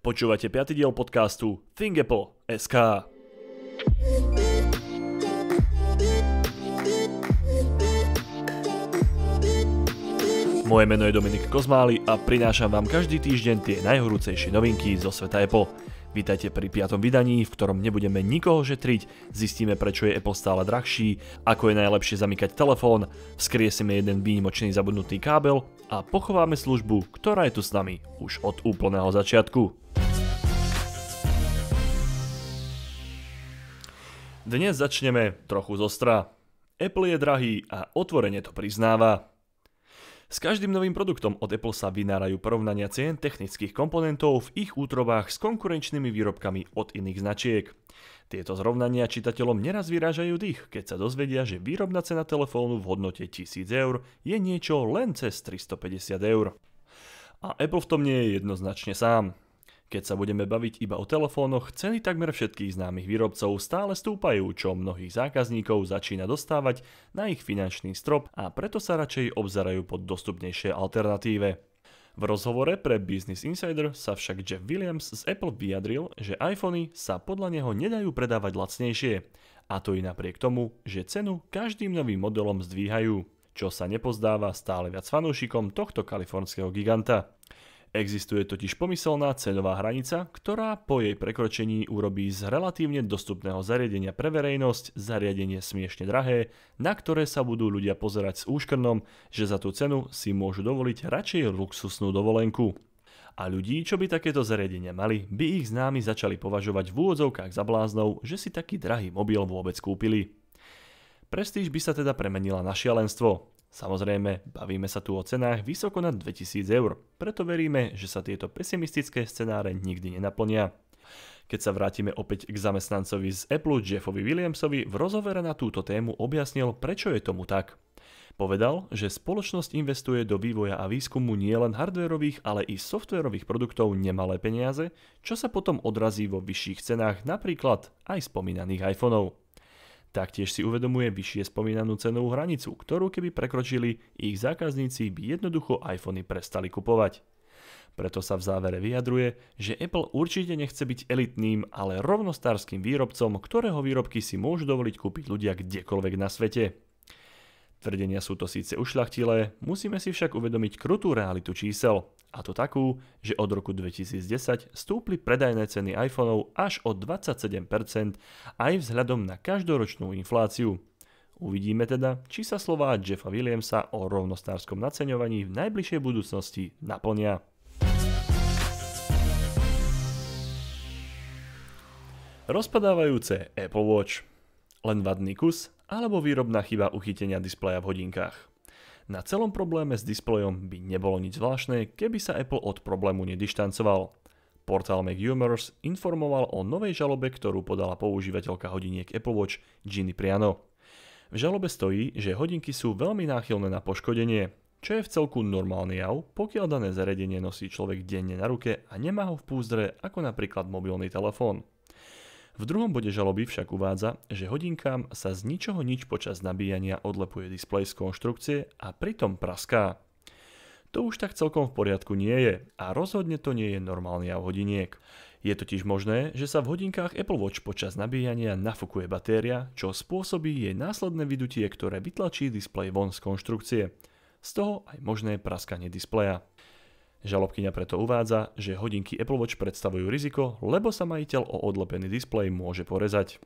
Počúvate 5. diel podcastu ThinkApple.sk Moje meno je Dominik Kozmály a prinášam vám každý týždeň tie najhorúcejšie novinky zo sveta Apple. Vítajte pri piatom vydaní, v ktorom nebudeme nikoho šetriť, zistíme prečo je Apple stále drahší, ako je najlepšie zamykať telefón, vzkriesime jeden výnimočný zabudnutý kábel a pochováme službu, ktorá je tu s nami už od úplného začiatku. Dnes začneme trochu zostra. Apple je drahý a otvorene to priznáva. S každým novým produktom od Apple sa vynárajú porovnania cien technických komponentov v ich útrobách s konkurenčnými výrobkami od iných značiek. Tieto zrovnania čitateľom neraz vyrážajú dých, keď sa dozvedia, že výrobná cena telefónu v hodnote 1000 eur je niečo len cez 350 eur. A Apple v tom nie je jednoznačne sám. Keď sa budeme baviť iba o telefónoch, ceny takmer všetkých známych výrobcov stále stúpajú, čo mnohých zákazníkov začína dostávať na ich finančný strop a preto sa radšej obzerajú pod dostupnejšie alternatíve. V rozhovore pre Business Insider sa však Jeff Williams z Apple vyjadril, že iPhony sa podľa neho nedajú predávať lacnejšie, a to i napriek tomu, že cenu každým novým modelom zdvíhajú, čo sa nepozdáva stále viac fanúšikom tohto kalifornského giganta. Existuje totiž pomyselná cenová hranica, ktorá po jej prekročení urobí z relatívne dostupného zariadenia pre verejnosť zariadenie smiešne drahé, na ktoré sa budú ľudia pozerať s úškrnom, že za tú cenu si môžu dovoliť radšej luxusnú dovolenku. A ľudí, čo by takéto zariadenia mali, by ich známi začali považovať v úvodzovkách za bláznou, že si taký drahý mobil vôbec kúpili. Prestíž by sa teda premenila na šialenstvo. Samozrejme, bavíme sa tu o cenách vysoko nad 2000 eur, preto veríme, že sa tieto pesimistické scenáre nikdy nenaplnia. Keď sa vrátime opäť k zamestnancovi z Apple Jeffovi Williamsovi, v rozhovere na túto tému objasnil, prečo je tomu tak. Povedal, že spoločnosť investuje do vývoja a výskumu nielen hardwareových, ale i softwareových produktov nemalé peniaze, čo sa potom odrazí vo vyšších cenách napríklad aj spomínaných iPhoneov. Taktiež si uvedomuje vyššie spomínanú cenovú hranicu, ktorú keby prekročili, ich zákazníci by jednoducho iPhony prestali kupovať. Preto sa v závere vyjadruje, že Apple určite nechce byť elitným, ale rovnostárským výrobcom, ktorého výrobky si môžu dovoliť kúpiť ľudia kdekoľvek na svete. Tvrdenia sú to síce ušľachtilé, musíme si však uvedomiť krutú realitu čísel. A to takú, že od roku 2010 stúpli predajné ceny iPhoneov až o 27% aj vzhľadom na každoročnú infláciu. Uvidíme teda, či sa slová Jeffa Williamsa o rovnostárskom naceňovaní v najbližšej budúcnosti naplnia. Rozpadávajúce Apple Watch. Len vadný kus alebo výrobná chyba uchytenia displeja v hodinkách. Na celom probléme s displejom by nebolo nič zvláštne, keby sa Apple od problému nedištancoval. Portál MacUmers informoval o novej žalobe, ktorú podala používateľka hodiniek Apple Watch Ginny Priano. V žalobe stojí, že hodinky sú veľmi náchylné na poškodenie, čo je v celku normálny jav, pokiaľ dané zariadenie nosí človek denne na ruke a nemá ho v púzdre ako napríklad mobilný telefón. V druhom bode žaloby však uvádza, že hodinkám sa z ničoho nič počas nabíjania odlepuje displej z konštrukcie a pritom praská. To už tak celkom v poriadku nie je a rozhodne to nie je normálny jav hodiniek. Je totiž možné, že sa v hodinkách Apple Watch počas nabíjania nafukuje batéria, čo spôsobí jej následné vydutie, ktoré vytlačí displej von z konštrukcie. Z toho aj možné praskanie displeja. Žalobkyňa preto uvádza, že hodinky Apple Watch predstavujú riziko, lebo sa majiteľ o odlepený displej môže porezať.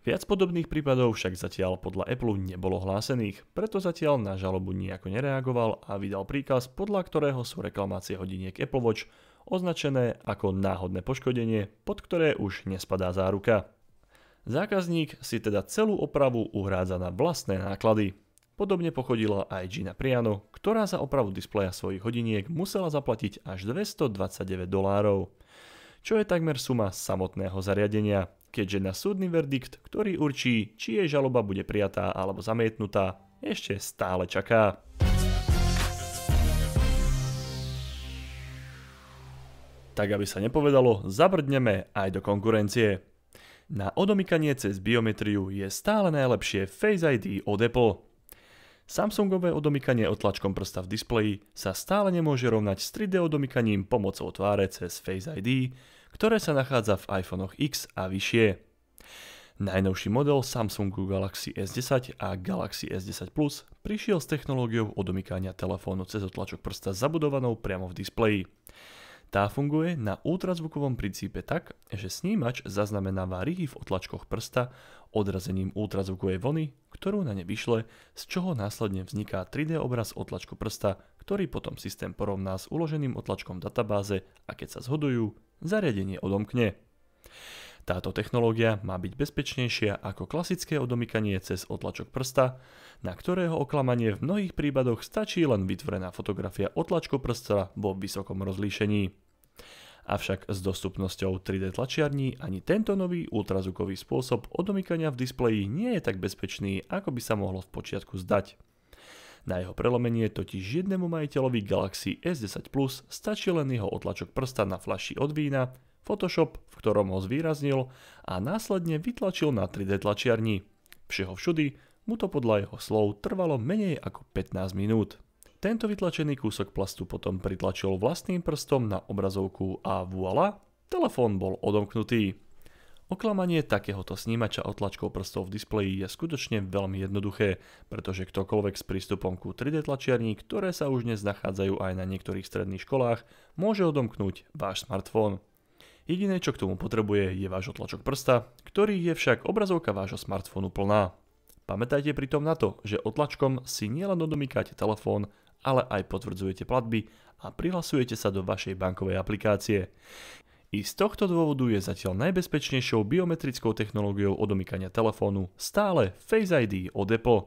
Viac podobných prípadov však zatiaľ podľa Apple nebolo hlásených, preto zatiaľ na žalobu nejako nereagoval a vydal príkaz, podľa ktorého sú reklamácie hodiniek Apple Watch označené ako náhodné poškodenie, pod ktoré už nespadá záruka. Zákazník si teda celú opravu uhrádza na vlastné náklady. Podobne pochodila aj Gina Priano, ktorá za opravu displeja svojich hodiniek musela zaplatiť až 229 dolárov, čo je takmer suma samotného zariadenia, keďže na súdny verdikt, ktorý určí, či jej žaloba bude prijatá alebo zamietnutá, ešte stále čaká. Tak aby sa nepovedalo, zabrdneme aj do konkurencie. Na odomykanie cez biometriu je stále najlepšie Face ID od Apple. Samsungové odomykanie otlačkom prsta v displeji sa stále nemôže rovnať s 3D odomykaním pomocou tváre cez Face ID, ktoré sa nachádza v iPhone X a vyššie. Najnovší model Samsungu Galaxy S10 a Galaxy S10 Plus prišiel s technológiou odomykania telefónu cez otlačok prsta zabudovanou priamo v displeji. Tá funguje na ultrazvukovom princípe tak, že snímač zaznamenáva ryhy v otlačkoch prsta odrazením ultrazvukovej vony, ktorú na ne vyšle, z čoho následne vzniká 3D obraz otlačku prsta, ktorý potom systém porovná s uloženým otlačkom databáze a keď sa zhodujú, zariadenie odomkne. Táto technológia má byť bezpečnejšia ako klasické odomykanie cez otlačok prsta, na ktorého oklamanie v mnohých prípadoch stačí len vytvorená fotografia otlačku prsta vo vysokom rozlíšení. Avšak s dostupnosťou 3D tlačiarní ani tento nový ultrazvukový spôsob odomykania v displeji nie je tak bezpečný, ako by sa mohlo v počiatku zdať. Na jeho prelomenie totiž jednému majiteľovi Galaxy S10 Plus stačí len jeho otlačok prsta na flaši od vína, Photoshop, v ktorom ho zvýraznil a následne vytlačil na 3D tlačiarni. Všeho všudy mu to podľa jeho slov trvalo menej ako 15 minút. Tento vytlačený kúsok plastu potom pritlačil vlastným prstom na obrazovku a voila, telefón bol odomknutý. Oklamanie takéhoto snímača otlačkou prstov v displeji je skutočne veľmi jednoduché, pretože ktokoľvek s prístupom ku 3D tlačiarni, ktoré sa už dnes nachádzajú aj na niektorých stredných školách, môže odomknúť váš smartfón. Jediné, čo k tomu potrebuje, je váš otlačok prsta, ktorý je však obrazovka vášho smartfónu plná. Pamätajte pritom na to, že otlačkom si nielen odomýkate telefón, ale aj potvrdzujete platby a prihlasujete sa do vašej bankovej aplikácie. I z tohto dôvodu je zatiaľ najbezpečnejšou biometrickou technológiou odomýkania telefónu stále Face ID od Apple.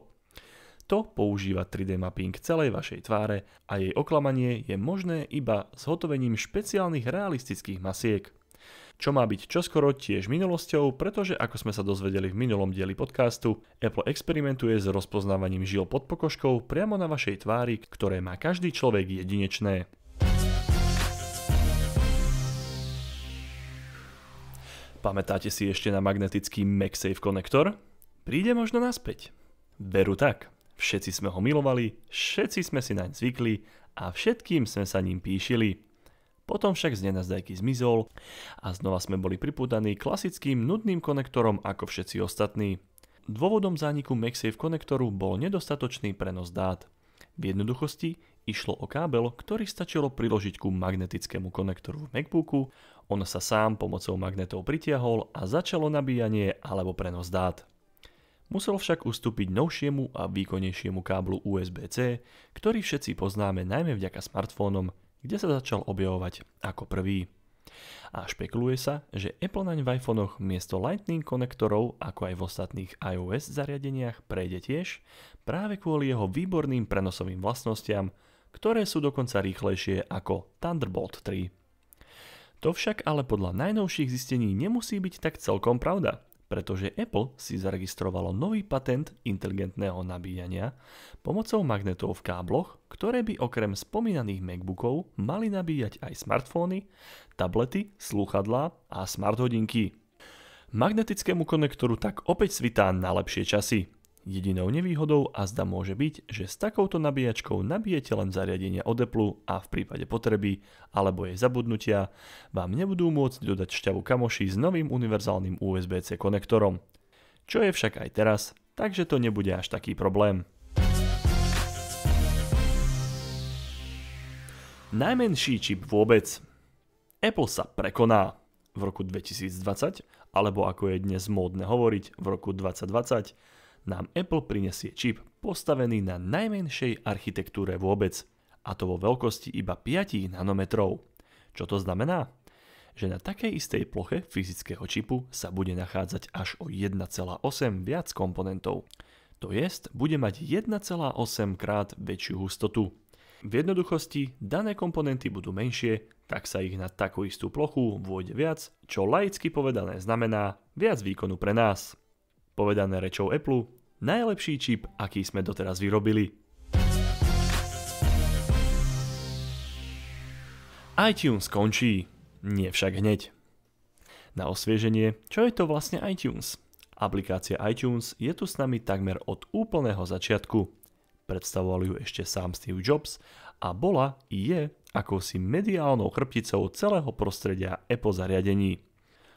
To používa 3D mapping celej vašej tváre a jej oklamanie je možné iba hotovením špeciálnych realistických masiek. Čo má byť čoskoro tiež minulosťou, pretože ako sme sa dozvedeli v minulom dieli podcastu, Apple experimentuje s rozpoznávaním žil pod pokožkou priamo na vašej tvári, ktoré má každý človek jedinečné. Pamätáte si ešte na magnetický MagSafe konektor? Príde možno naspäť. Veru tak. Všetci sme ho milovali, všetci sme si naň zvykli a všetkým sme sa ním píšili. Potom však z nenazdajky zmizol a znova sme boli pripúdaní klasickým nudným konektorom ako všetci ostatní. Dôvodom zániku MagSafe konektoru bol nedostatočný prenos dát. V jednoduchosti išlo o kábel, ktorý stačilo priložiť ku magnetickému konektoru v MacBooku, on sa sám pomocou magnetov pritiahol a začalo nabíjanie alebo prenos dát. Musel však ustúpiť novšiemu a výkonnejšiemu káblu USB-C, ktorý všetci poznáme najmä vďaka smartfónom, kde sa začal objavovať ako prvý. A špekuluje sa, že Apple naň v iPhone miesto Lightning konektorov, ako aj v ostatných iOS zariadeniach, prejde tiež práve kvôli jeho výborným prenosovým vlastnostiam, ktoré sú dokonca rýchlejšie ako Thunderbolt 3. To však ale podľa najnovších zistení nemusí byť tak celkom pravda, pretože Apple si zaregistrovalo nový patent inteligentného nabíjania pomocou magnetov v kábloch, ktoré by okrem spomínaných MacBookov mali nabíjať aj smartfóny, tablety, slúchadlá a smart hodinky. Magnetickému konektoru tak opäť svitá na lepšie časy. Jedinou nevýhodou a zda môže byť, že s takouto nabíjačkou nabijete len zariadenie od Apple a v prípade potreby alebo jej zabudnutia vám nebudú môcť dodať šťavu kamoši s novým univerzálnym USB-C konektorom. Čo je však aj teraz, takže to nebude až taký problém. Najmenší čip vôbec. Apple sa prekoná v roku 2020, alebo ako je dnes módne hovoriť, v roku 2020 nám Apple prinesie čip postavený na najmenšej architektúre vôbec, a to vo veľkosti iba 5 nanometrov. Čo to znamená? Že na takej istej ploche fyzického čipu sa bude nachádzať až o 1,8 viac komponentov. To jest, bude mať 1,8 krát väčšiu hustotu. V jednoduchosti dané komponenty budú menšie, tak sa ich na takú istú plochu vôjde viac, čo laicky povedané znamená viac výkonu pre nás. Povedané rečou Apple, najlepší čip, aký sme doteraz vyrobili. iTunes končí, nie však hneď. Na osvieženie, čo je to vlastne iTunes? Aplikácia iTunes je tu s nami takmer od úplného začiatku. Predstavoval ju ešte sám Steve Jobs a bola i je akousi mediálnou chrbticou celého prostredia Apple zariadení.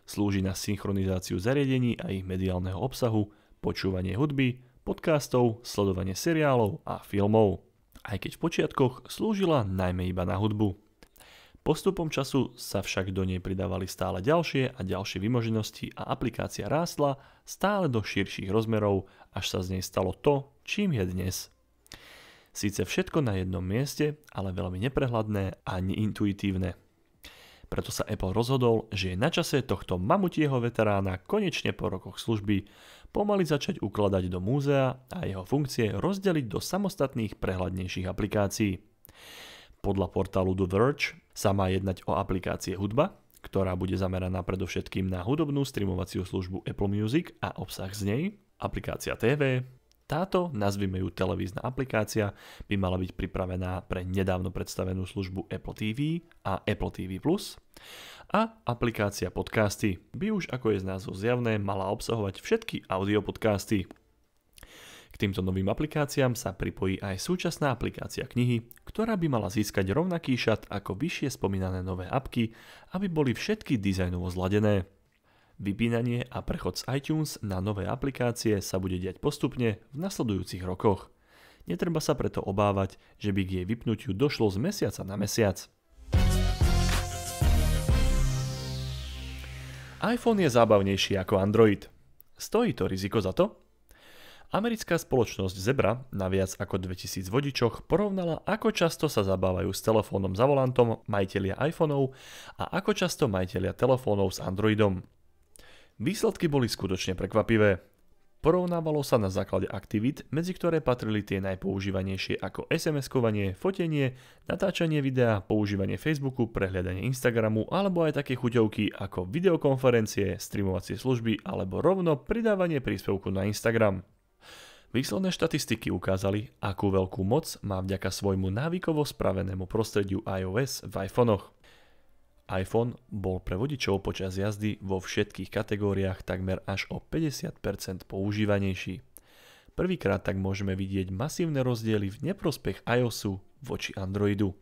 Slúži na synchronizáciu zariadení a ich mediálneho obsahu, počúvanie hudby, podcastov, sledovanie seriálov a filmov. Aj keď v počiatkoch slúžila najmä iba na hudbu. Postupom času sa však do nej pridávali stále ďalšie a ďalšie vymoženosti a aplikácia rástla stále do širších rozmerov, až sa z nej stalo to, čím je dnes. Síce všetko na jednom mieste, ale veľmi neprehľadné a neintuitívne. Preto sa Apple rozhodol, že je na čase tohto mamutieho veterána konečne po rokoch služby pomaly začať ukladať do múzea a jeho funkcie rozdeliť do samostatných prehľadnejších aplikácií. Podľa portálu The Verge sa má jednať o aplikácie hudba, ktorá bude zameraná predovšetkým na hudobnú streamovaciu službu Apple Music a obsah z nej, aplikácia TV, táto, nazvime ju televízna aplikácia, by mala byť pripravená pre nedávno predstavenú službu Apple TV a Apple TV+, a aplikácia podcasty by už ako je z názvu zjavné mala obsahovať všetky audio podcasty. K týmto novým aplikáciám sa pripojí aj súčasná aplikácia knihy, ktorá by mala získať rovnaký šat ako vyššie spomínané nové apky, aby boli všetky dizajnovo zladené. Vypínanie a prechod z iTunes na nové aplikácie sa bude diať postupne v nasledujúcich rokoch. Netreba sa preto obávať, že by k jej vypnutiu došlo z mesiaca na mesiac. iPhone je zábavnejší ako Android. Stojí to riziko za to? Americká spoločnosť Zebra na viac ako 2000 vodičoch porovnala, ako často sa zabávajú s telefónom za volantom majiteľia iPhoneov a ako často majiteľia telefónov s Androidom. Výsledky boli skutočne prekvapivé. Porovnávalo sa na základe aktivít, medzi ktoré patrili tie najpoužívanejšie ako SMS-kovanie, fotenie, natáčanie videa, používanie Facebooku, prehľadanie Instagramu alebo aj také chuťovky ako videokonferencie, streamovacie služby alebo rovno pridávanie príspevku na Instagram. Výsledné štatistiky ukázali, akú veľkú moc má vďaka svojmu návykovo spravenému prostrediu iOS v iPhonech iPhone bol pre vodičov počas jazdy vo všetkých kategóriách takmer až o 50% používanejší. Prvýkrát tak môžeme vidieť masívne rozdiely v neprospech iOSu voči Androidu.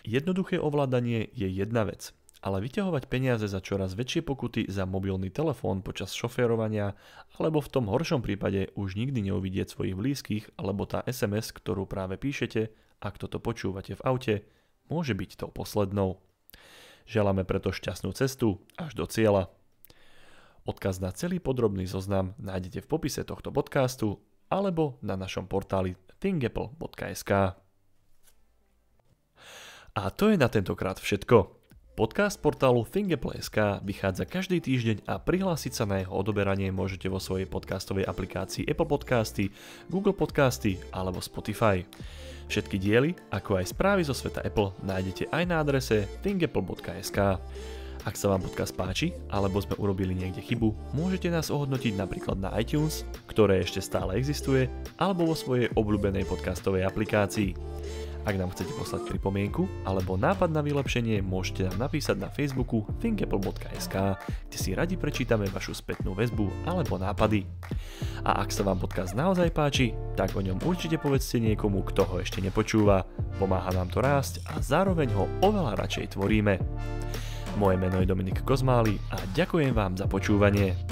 Jednoduché ovládanie je jedna vec, ale vyťahovať peniaze za čoraz väčšie pokuty za mobilný telefón počas šoférovania alebo v tom horšom prípade už nikdy neuvidieť svojich blízkych alebo tá SMS, ktorú práve píšete, ak toto počúvate v aute, môže byť tou poslednou. Želáme preto šťastnú cestu až do cieľa. Odkaz na celý podrobný zoznam nájdete v popise tohto podcastu alebo na našom portáli thingapple.sk. A to je na tentokrát všetko. Podcast portálu Fingeplay.sk vychádza každý týždeň a prihlásiť sa na jeho odoberanie môžete vo svojej podcastovej aplikácii Apple Podcasty, Google Podcasty alebo Spotify. Všetky diely, ako aj správy zo sveta Apple nájdete aj na adrese thingapple.sk. Ak sa vám podcast páči, alebo sme urobili niekde chybu, môžete nás ohodnotiť napríklad na iTunes, ktoré ešte stále existuje, alebo vo svojej obľúbenej podcastovej aplikácii. Ak nám chcete poslať pripomienku alebo nápad na vylepšenie, môžete nám napísať na Facebooku thinkapple.sk, kde si radi prečítame vašu spätnú väzbu alebo nápady. A ak sa vám podcast naozaj páči, tak o ňom určite povedzte niekomu, kto ho ešte nepočúva. Pomáha nám to rásť a zároveň ho oveľa radšej tvoríme. Moje meno je Dominik Kozmály a ďakujem vám za počúvanie.